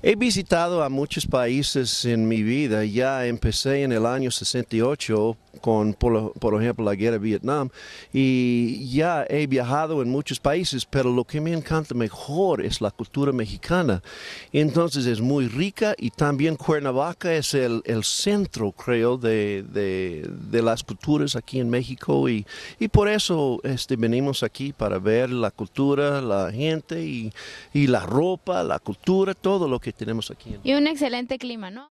He visitado a muchos países en mi vida. Ya empecé en el año 68 con, por, ejemplo, la guerra de Vietnam. Y ya he viajado en muchos países, pero lo que me encanta mejor es la cultura mexicana. Entonces es muy rica y también Cuernavaca es el, centro, creo, de, de, las culturas aquí en México. Y, por eso este, venimos aquí para ver la cultura, la gente y, la ropa, la cultura, todo lo que tenemos aquí. Y un excelente clima, ¿no?